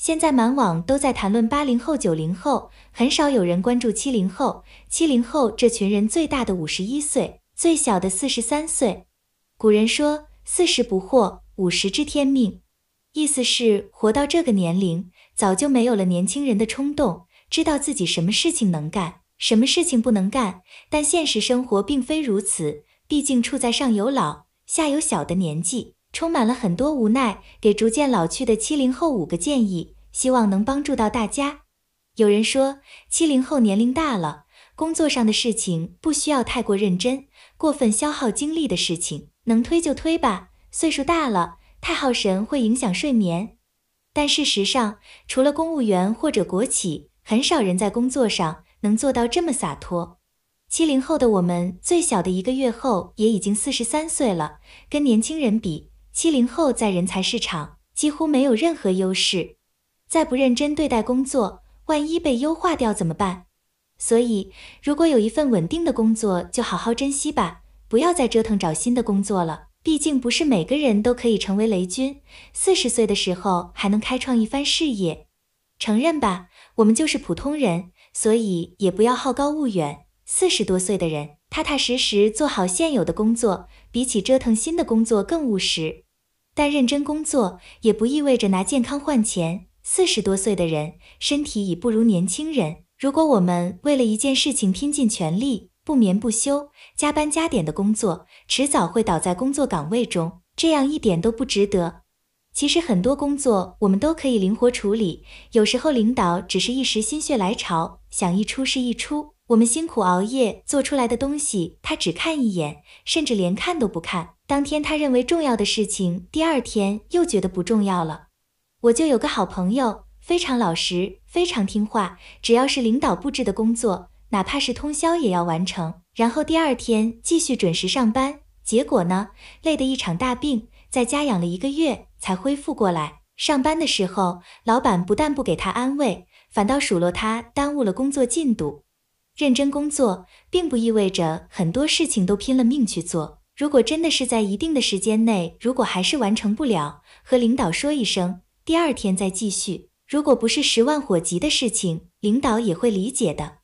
现在满网都在谈论八零后、九零后，很少有人关注七零后。七零后这群人最大的五十一岁，最小的四十三岁。古人说“四十不惑，五十知天命”，意思是活到这个年龄，早就没有了年轻人的冲动，知道自己什么事情能干，什么事情不能干。但现实生活并非如此，毕竟处在上有老、下有小的年纪。充满了很多无奈，给逐渐老去的七零后五个建议，希望能帮助到大家。有人说，七零后年龄大了，工作上的事情不需要太过认真，过分消耗精力的事情，能推就推吧。岁数大了，太耗神会影响睡眠。但事实上，除了公务员或者国企，很少人在工作上能做到这么洒脱。七零后的我们，最小的一个月后也已经四十三岁了，跟年轻人比。七零后在人才市场几乎没有任何优势，再不认真对待工作，万一被优化掉怎么办？所以，如果有一份稳定的工作，就好好珍惜吧，不要再折腾找新的工作了。毕竟不是每个人都可以成为雷军，四十岁的时候还能开创一番事业。承认吧，我们就是普通人，所以也不要好高骛远。四十多岁的人。踏踏实实做好现有的工作，比起折腾新的工作更务实。但认真工作也不意味着拿健康换钱。四十多岁的人身体已不如年轻人，如果我们为了一件事情拼尽全力，不眠不休，加班加点的工作，迟早会倒在工作岗位中，这样一点都不值得。其实很多工作我们都可以灵活处理，有时候领导只是一时心血来潮，想一出是一出。我们辛苦熬夜做出来的东西，他只看一眼，甚至连看都不看。当天他认为重要的事情，第二天又觉得不重要了。我就有个好朋友，非常老实，非常听话，只要是领导布置的工作，哪怕是通宵也要完成，然后第二天继续准时上班。结果呢，累得一场大病，在家养了一个月才恢复过来。上班的时候，老板不但不给他安慰，反倒数落他耽误了工作进度。认真工作，并不意味着很多事情都拼了命去做。如果真的是在一定的时间内，如果还是完成不了，和领导说一声，第二天再继续。如果不是十万火急的事情，领导也会理解的。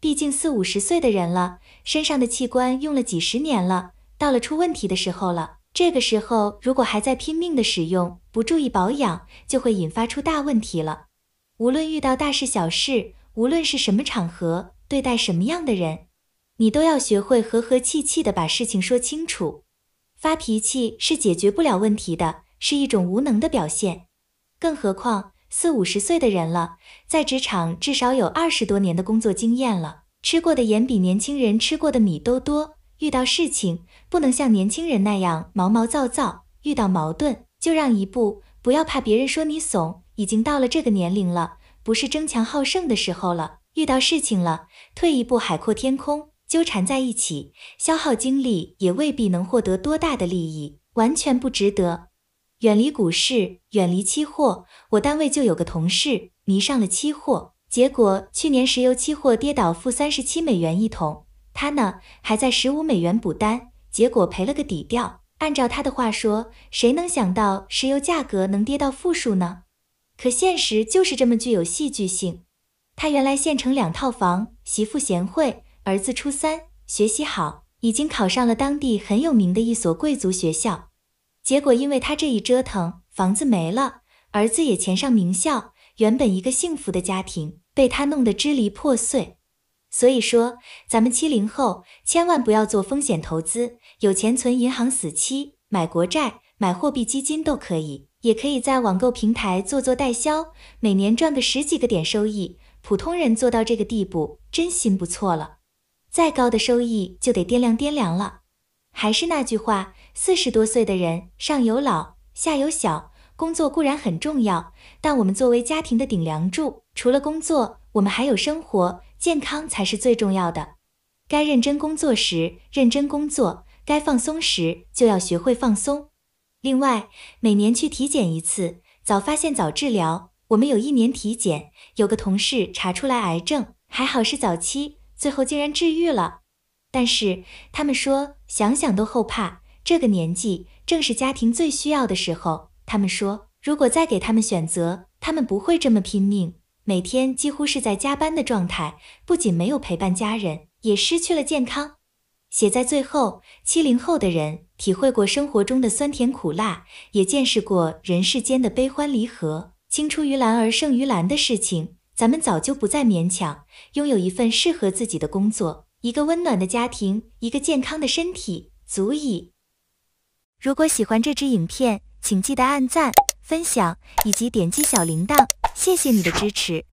毕竟四五十岁的人了，身上的器官用了几十年了，到了出问题的时候了。这个时候如果还在拼命的使用，不注意保养，就会引发出大问题了。无论遇到大事小事，无论是什么场合。对待什么样的人，你都要学会和和气气的把事情说清楚。发脾气是解决不了问题的，是一种无能的表现。更何况四五十岁的人了，在职场至少有二十多年的工作经验了，吃过的盐比年轻人吃过的米都多。遇到事情不能像年轻人那样毛毛躁躁，遇到矛盾就让一步，不要怕别人说你怂。已经到了这个年龄了，不是争强好胜的时候了。遇到事情了，退一步海阔天空。纠缠在一起，消耗精力也未必能获得多大的利益，完全不值得。远离股市，远离期货。我单位就有个同事迷上了期货，结果去年石油期货跌倒负三十七美元一桶，他呢还在十五美元补单，结果赔了个底掉。按照他的话说，谁能想到石油价格能跌到负数呢？可现实就是这么具有戏剧性。他原来县城两套房，媳妇贤惠，儿子初三，学习好，已经考上了当地很有名的一所贵族学校。结果因为他这一折腾，房子没了，儿子也前上名校。原本一个幸福的家庭被他弄得支离破碎。所以说，咱们七零后千万不要做风险投资，有钱存银行死期，买国债、买货币基金都可以，也可以在网购平台做做代销，每年赚个十几个点收益。普通人做到这个地步，真心不错了。再高的收益，就得掂量掂量了。还是那句话，四十多岁的人，上有老，下有小，工作固然很重要，但我们作为家庭的顶梁柱，除了工作，我们还有生活，健康才是最重要的。该认真工作时认真工作，该放松时就要学会放松。另外，每年去体检一次，早发现早治疗。我们有一年体检，有个同事查出来癌症，还好是早期，最后竟然治愈了。但是他们说，想想都后怕。这个年纪正是家庭最需要的时候。他们说，如果再给他们选择，他们不会这么拼命，每天几乎是在加班的状态，不仅没有陪伴家人，也失去了健康。写在最后，七零后的人体会过生活中的酸甜苦辣，也见识过人世间的悲欢离合。青出于蓝而胜于蓝的事情，咱们早就不再勉强。拥有一份适合自己的工作，一个温暖的家庭，一个健康的身体，足以。如果喜欢这支影片，请记得按赞、分享以及点击小铃铛，谢谢你的支持。